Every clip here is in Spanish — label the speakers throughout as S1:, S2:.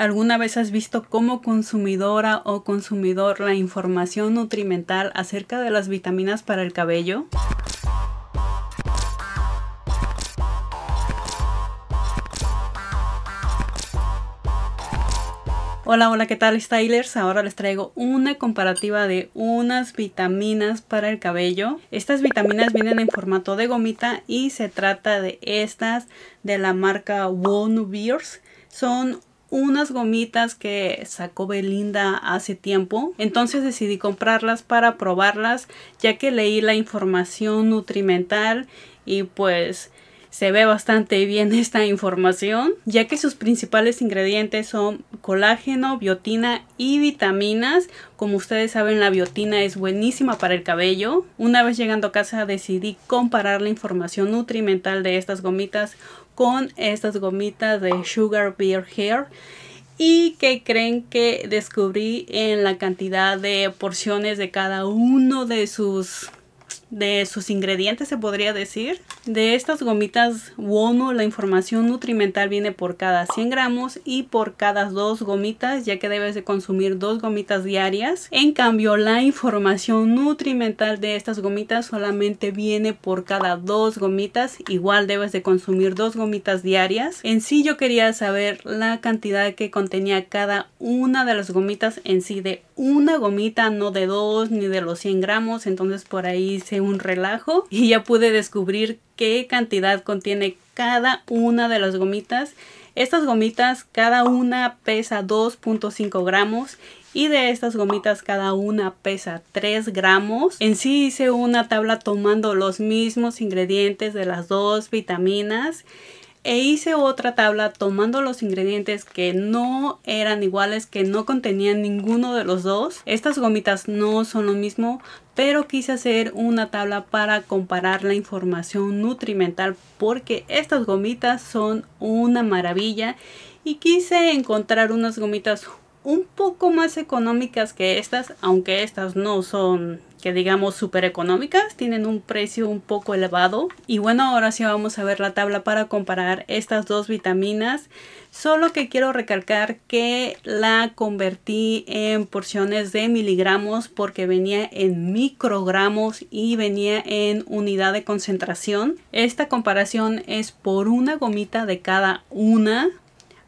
S1: ¿Alguna vez has visto como consumidora o consumidor la información nutrimental acerca de las vitaminas para el cabello? Hola, hola, ¿qué tal stylers? Ahora les traigo una comparativa de unas vitaminas para el cabello. Estas vitaminas vienen en formato de gomita y se trata de estas de la marca Wonu Beers. Son unas gomitas que sacó Belinda hace tiempo. Entonces decidí comprarlas para probarlas ya que leí la información nutrimental y pues se ve bastante bien esta información, ya que sus principales ingredientes son colágeno, biotina y vitaminas. Como ustedes saben, la biotina es buenísima para el cabello. Una vez llegando a casa decidí comparar la información nutrimental de estas gomitas con estas gomitas de Sugar Beer Hair y que creen que descubrí en la cantidad de porciones de cada uno de sus de sus ingredientes se podría decir. De estas gomitas Wono la información nutrimental viene por cada 100 gramos y por cada dos gomitas ya que debes de consumir dos gomitas diarias. En cambio la información nutrimental de estas gomitas solamente viene por cada dos gomitas igual debes de consumir dos gomitas diarias. En sí yo quería saber la cantidad que contenía cada una de las gomitas en sí de una gomita, no de dos ni de los 100 gramos, entonces por ahí hice un relajo y ya pude descubrir qué cantidad contiene cada una de las gomitas. Estas gomitas cada una pesa 2.5 gramos y de estas gomitas cada una pesa 3 gramos. En sí hice una tabla tomando los mismos ingredientes de las dos vitaminas e hice otra tabla tomando los ingredientes que no eran iguales, que no contenían ninguno de los dos. Estas gomitas no son lo mismo, pero quise hacer una tabla para comparar la información nutrimental porque estas gomitas son una maravilla y quise encontrar unas gomitas un poco más económicas que estas, aunque estas no son que digamos súper económicas, tienen un precio un poco elevado. Y bueno, ahora sí vamos a ver la tabla para comparar estas dos vitaminas. Solo que quiero recalcar que la convertí en porciones de miligramos porque venía en microgramos y venía en unidad de concentración. Esta comparación es por una gomita de cada una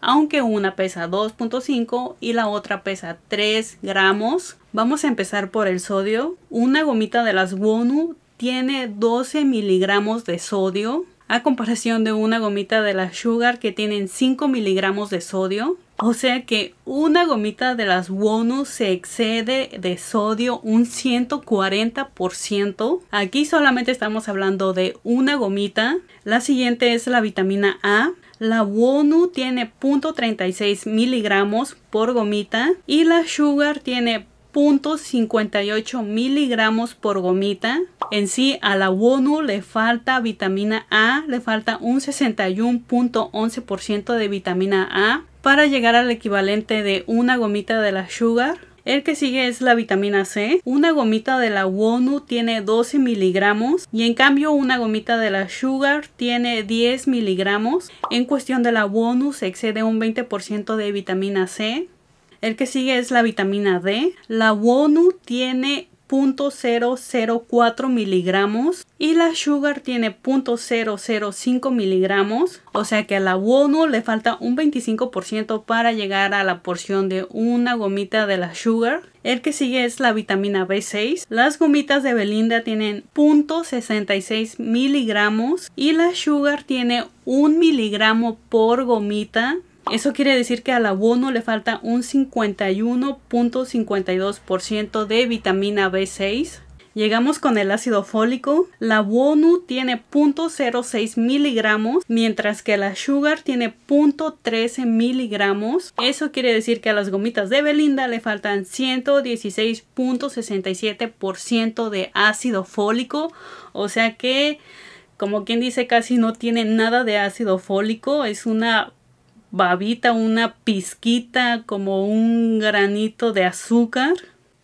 S1: aunque una pesa 2.5 y la otra pesa 3 gramos. Vamos a empezar por el sodio. Una gomita de las Wonu tiene 12 miligramos de sodio a comparación de una gomita de las Sugar que tienen 5 miligramos de sodio. O sea que una gomita de las Wonu se excede de sodio un 140%. Aquí solamente estamos hablando de una gomita. La siguiente es la vitamina A. La Wonu tiene 0.36 miligramos por gomita y la Sugar tiene 0.58 miligramos por gomita. En sí, a la Wonu le falta vitamina A, le falta un 61.11% de vitamina A para llegar al equivalente de una gomita de la Sugar. El que sigue es la vitamina C. Una gomita de la Wonu tiene 12 miligramos y en cambio una gomita de la Sugar tiene 10 miligramos. En cuestión de la Wonu se excede un 20% de vitamina C. El que sigue es la vitamina D. La Wonu tiene 0.004 miligramos y la Sugar tiene 0.005 miligramos, o sea que a la abono le falta un 25% para llegar a la porción de una gomita de la Sugar. El que sigue es la vitamina B6. Las gomitas de Belinda tienen 0.66 miligramos y la Sugar tiene 1 miligramo por gomita eso quiere decir que a la abono le falta un 51.52% de vitamina B6. Llegamos con el ácido fólico. La Wonu tiene 0.06 miligramos, mientras que la Sugar tiene 0.13 miligramos. Eso quiere decir que a las gomitas de Belinda le faltan 116.67% de ácido fólico. O sea que, como quien dice, casi no tiene nada de ácido fólico. Es una babita, una pizquita, como un granito de azúcar.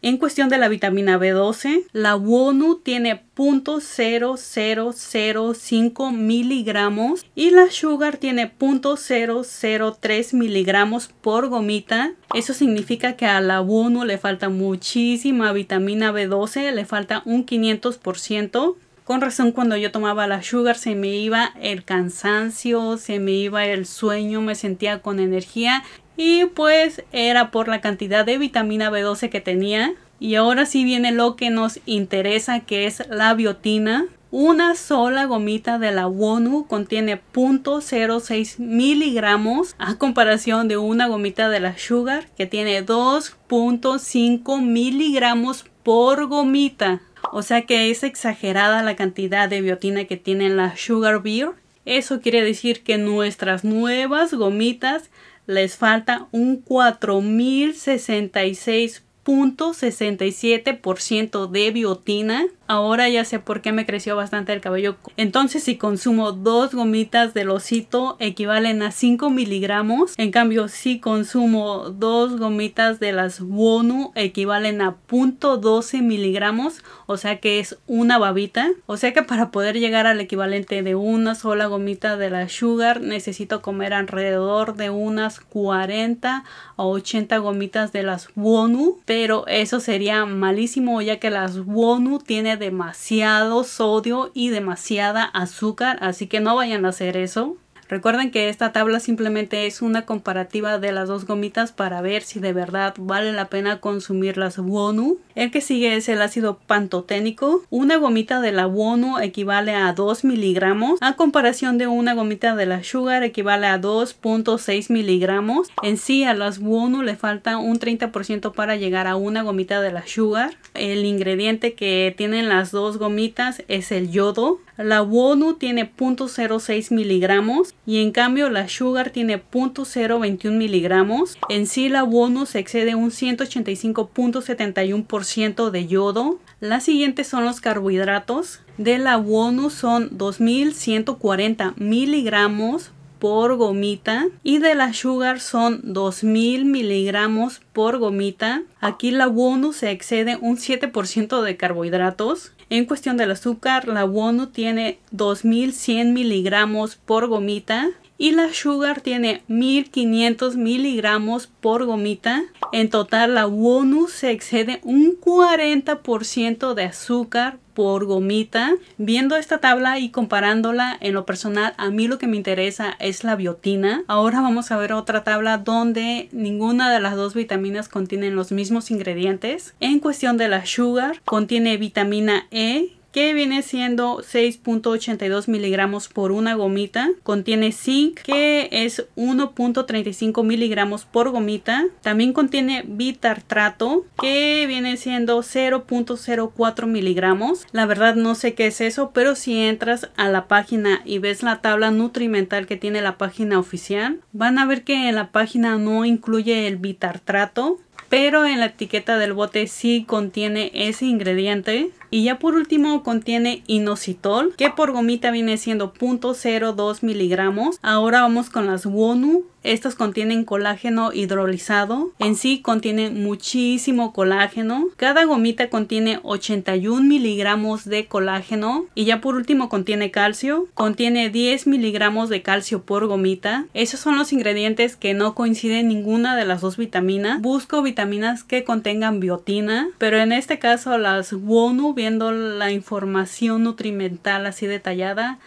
S1: En cuestión de la vitamina B12, la WONU tiene .0005 miligramos y la Sugar tiene 0.003 miligramos por gomita. Eso significa que a la WONU le falta muchísima vitamina B12, le falta un 500%. Con razón cuando yo tomaba la sugar se me iba el cansancio, se me iba el sueño, me sentía con energía y pues era por la cantidad de vitamina B12 que tenía. Y ahora sí viene lo que nos interesa que es la biotina. Una sola gomita de la WONU contiene 0.06 miligramos a comparación de una gomita de la Sugar que tiene 2.5 miligramos por gomita. O sea que es exagerada la cantidad de biotina que tiene la Sugar Beer. Eso quiere decir que nuestras nuevas gomitas les falta un 4066 .67% de biotina. Ahora ya sé por qué me creció bastante el cabello. Entonces si consumo dos gomitas de losito equivalen a 5 miligramos. En cambio si consumo dos gomitas de las Wonu equivalen a 0.12 miligramos. O sea que es una babita. O sea que para poder llegar al equivalente de una sola gomita de la Sugar necesito comer alrededor de unas 40 a 80 gomitas de las Wonu pero eso sería malísimo ya que las Wonu tiene demasiado sodio y demasiada azúcar, así que no vayan a hacer eso. Recuerden que esta tabla simplemente es una comparativa de las dos gomitas para ver si de verdad vale la pena consumir las Wonu. El que sigue es el ácido pantoténico. Una gomita de la Wonu equivale a 2 miligramos a comparación de una gomita de la Sugar equivale a 2.6 miligramos. En sí a las Wonu le falta un 30% para llegar a una gomita de la Sugar. El ingrediente que tienen las dos gomitas es el yodo. La Wonu tiene 0.06 miligramos y en cambio la Sugar tiene 0.021 miligramos. En sí la Wonu se excede un 185.71% de yodo. Las siguientes son los carbohidratos. De la Wonu son 2140 miligramos por gomita y de la Sugar son 2000 miligramos por gomita. Aquí la Wonu se excede un 7% de carbohidratos. En cuestión del azúcar, la Wonu tiene 2100 miligramos por gomita y la Sugar tiene 1500 miligramos por gomita. En total la bonus se excede un 40% de azúcar por gomita. Viendo esta tabla y comparándola en lo personal, a mí lo que me interesa es la biotina. Ahora vamos a ver otra tabla donde ninguna de las dos vitaminas contienen los mismos ingredientes. En cuestión de la sugar, contiene vitamina E, que viene siendo 6.82 miligramos por una gomita. Contiene zinc, que es 1.35 miligramos por gomita. También contiene bitartrato, que viene siendo 0.04 miligramos. La verdad no sé qué es eso, pero si entras a la página y ves la tabla nutrimental que tiene la página oficial, van a ver que en la página no incluye el bitartrato pero en la etiqueta del bote sí contiene ese ingrediente. Y ya por último contiene inositol, que por gomita viene siendo 0.02 miligramos. Ahora vamos con las Wonu, estas contienen colágeno hidrolizado. En sí contienen muchísimo colágeno. Cada gomita contiene 81 miligramos de colágeno. Y ya por último contiene calcio. Contiene 10 miligramos de calcio por gomita. Esos son los ingredientes que no coinciden ninguna de las dos vitaminas. Busco vitaminas que contengan biotina. Pero en este caso las Wonu la información nutrimental así detallada,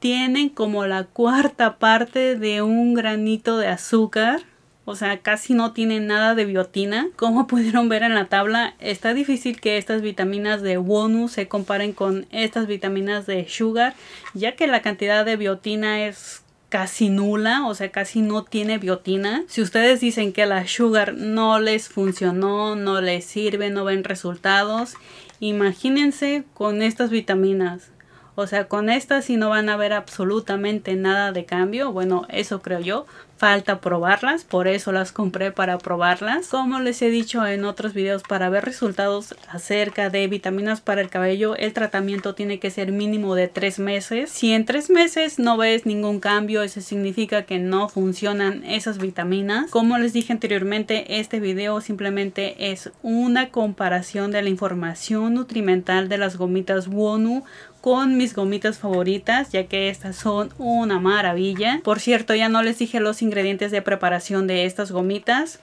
S1: tienen como la cuarta parte de un granito de azúcar. O sea, casi no tienen nada de biotina. Como pudieron ver en la tabla, está difícil que estas vitaminas de Wonu se comparen con estas vitaminas de Sugar, ya que la cantidad de biotina es casi nula, o sea, casi no tiene biotina. Si ustedes dicen que la sugar no les funcionó, no les sirve, no ven resultados Imagínense con estas vitaminas. O sea, con estas si no van a ver absolutamente nada de cambio. Bueno, eso creo yo falta probarlas, por eso las compré para probarlas. Como les he dicho en otros videos, para ver resultados acerca de vitaminas para el cabello, el tratamiento tiene que ser mínimo de tres meses. Si en tres meses no ves ningún cambio, eso significa que no funcionan esas vitaminas. Como les dije anteriormente, este video simplemente es una comparación de la información nutrimental de las gomitas Wonu con mis gomitas favoritas, ya que estas son una maravilla. Por cierto, ya no les dije los ingredientes de preparación de estas gomitas.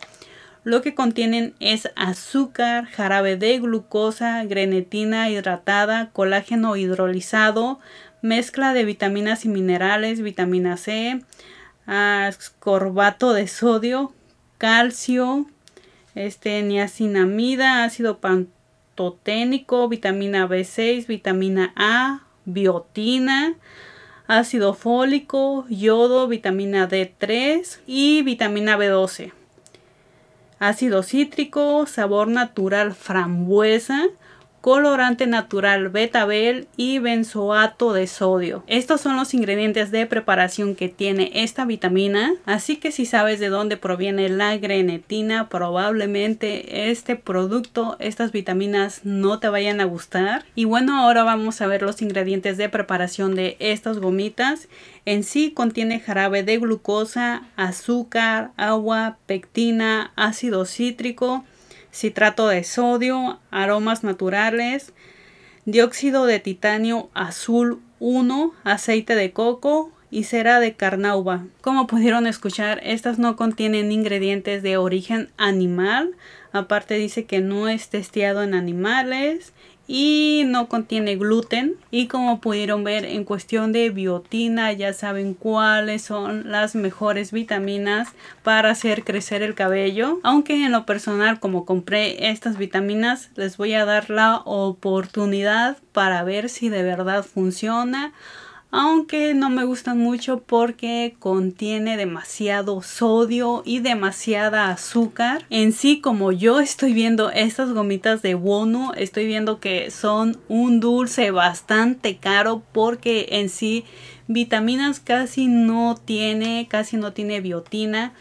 S1: Lo que contienen es azúcar, jarabe de glucosa, grenetina hidratada, colágeno hidrolizado, mezcla de vitaminas y minerales, vitamina C, ascorbato de sodio, calcio, este, niacinamida, ácido toténico, vitamina B6, vitamina A, biotina, ácido fólico, yodo, vitamina D3 y vitamina B12. Ácido cítrico, sabor natural frambuesa, colorante natural betabel y benzoato de sodio. Estos son los ingredientes de preparación que tiene esta vitamina, así que si sabes de dónde proviene la grenetina, probablemente este producto, estas vitaminas no te vayan a gustar. Y bueno, ahora vamos a ver los ingredientes de preparación de estas gomitas. En sí contiene jarabe de glucosa, azúcar, agua, pectina, ácido cítrico, citrato de sodio, aromas naturales, dióxido de titanio azul 1, aceite de coco y cera de carnauba. Como pudieron escuchar, estas no contienen ingredientes de origen animal. Aparte dice que no es testeado en animales y no contiene gluten y como pudieron ver en cuestión de biotina ya saben cuáles son las mejores vitaminas para hacer crecer el cabello aunque en lo personal como compré estas vitaminas les voy a dar la oportunidad para ver si de verdad funciona aunque no me gustan mucho porque contiene demasiado sodio y demasiada azúcar. En sí, como yo estoy viendo estas gomitas de Bono, estoy viendo que son un dulce bastante caro porque en sí vitaminas casi no tiene, casi no tiene biotina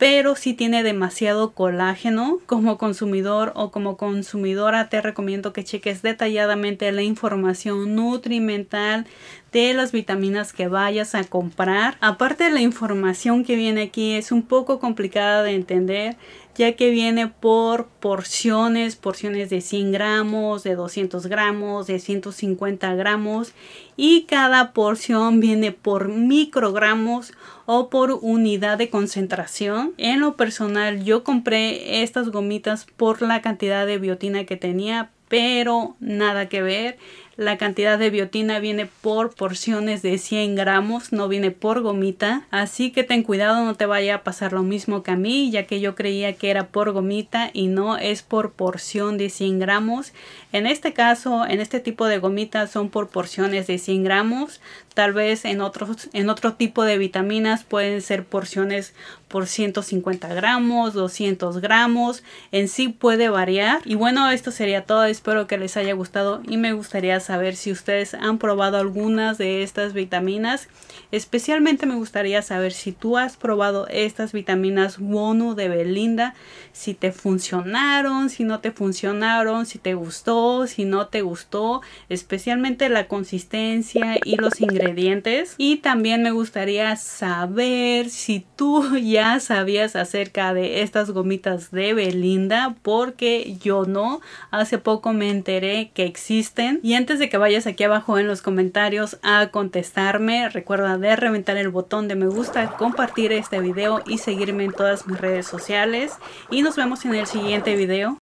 S1: pero si tiene demasiado colágeno, como consumidor o como consumidora te recomiendo que cheques detalladamente la información nutrimental de las vitaminas que vayas a comprar. Aparte de la información que viene aquí es un poco complicada de entender, ya que viene por porciones, porciones de 100 gramos, de 200 gramos, de 150 gramos y cada porción viene por microgramos o por unidad de concentración. En lo personal yo compré estas gomitas por la cantidad de biotina que tenía, pero nada que ver. La cantidad de biotina viene por porciones de 100 gramos, no viene por gomita. Así que ten cuidado, no te vaya a pasar lo mismo que a mí, ya que yo creía que era por gomita y no es por porción de 100 gramos. En este caso, en este tipo de gomitas son por porciones de 100 gramos. Tal vez en, otros, en otro tipo de vitaminas pueden ser porciones por 150 gramos, 200 gramos. En sí puede variar. Y bueno, esto sería todo. Espero que les haya gustado y me gustaría saber saber si ustedes han probado algunas de estas vitaminas. Especialmente me gustaría saber si tú has probado estas vitaminas Bono de Belinda, si te funcionaron, si no te funcionaron, si te gustó, si no te gustó, especialmente la consistencia y los ingredientes. Y también me gustaría saber si tú ya sabías acerca de estas gomitas de Belinda, porque yo no. Hace poco me enteré que existen. Y antes de que vayas aquí abajo en los comentarios a contestarme, recuerda de reventar el botón de me gusta, compartir este video y seguirme en todas mis redes sociales. Y nos vemos en el siguiente video.